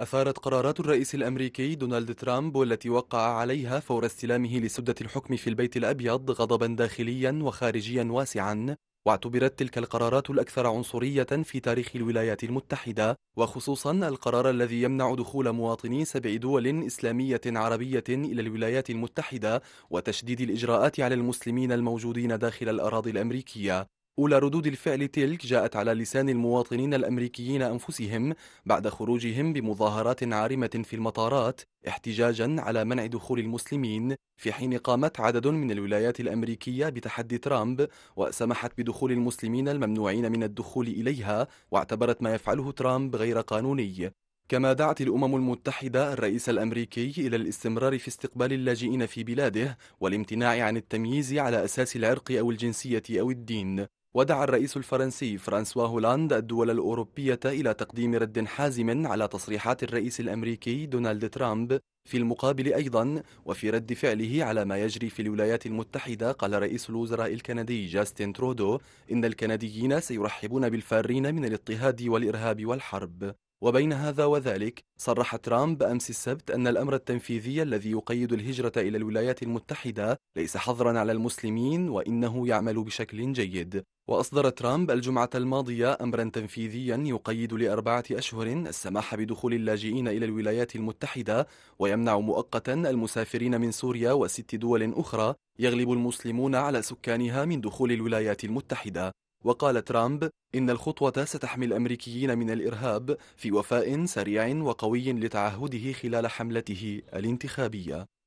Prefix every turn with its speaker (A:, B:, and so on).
A: أثارت قرارات الرئيس الأمريكي دونالد ترامب والتي وقع عليها فور استلامه لسدة الحكم في البيت الأبيض غضبا داخليا وخارجيا واسعا واعتبرت تلك القرارات الأكثر عنصرية في تاريخ الولايات المتحدة وخصوصا القرار الذي يمنع دخول مواطني سبع دول إسلامية عربية إلى الولايات المتحدة وتشديد الإجراءات على المسلمين الموجودين داخل الأراضي الأمريكية أولى ردود الفعل تلك جاءت على لسان المواطنين الأمريكيين أنفسهم بعد خروجهم بمظاهرات عارمة في المطارات احتجاجا على منع دخول المسلمين في حين قامت عدد من الولايات الأمريكية بتحدي ترامب وسمحت بدخول المسلمين الممنوعين من الدخول إليها واعتبرت ما يفعله ترامب غير قانوني كما دعت الأمم المتحدة الرئيس الأمريكي إلى الاستمرار في استقبال اللاجئين في بلاده والامتناع عن التمييز على أساس العرق أو الجنسية أو الدين ودعا الرئيس الفرنسي فرانسوا هولاند الدول الأوروبية إلى تقديم رد حازم على تصريحات الرئيس الأمريكي دونالد ترامب في المقابل أيضا وفي رد فعله على ما يجري في الولايات المتحدة قال رئيس الوزراء الكندي جاستن ترودو إن الكنديين سيرحبون بالفارين من الاضطهاد والإرهاب والحرب وبين هذا وذلك صرح ترامب أمس السبت أن الأمر التنفيذي الذي يقيد الهجرة إلى الولايات المتحدة ليس حظرا على المسلمين وإنه يعمل بشكل جيد وأصدر ترامب الجمعة الماضية أمرا تنفيذيا يقيد لأربعة أشهر السماح بدخول اللاجئين إلى الولايات المتحدة ويمنع مؤقتا المسافرين من سوريا وست دول أخرى يغلب المسلمون على سكانها من دخول الولايات المتحدة وقال ترامب إن الخطوة ستحمي الأمريكيين من الإرهاب في وفاء سريع وقوي لتعهده خلال حملته الانتخابية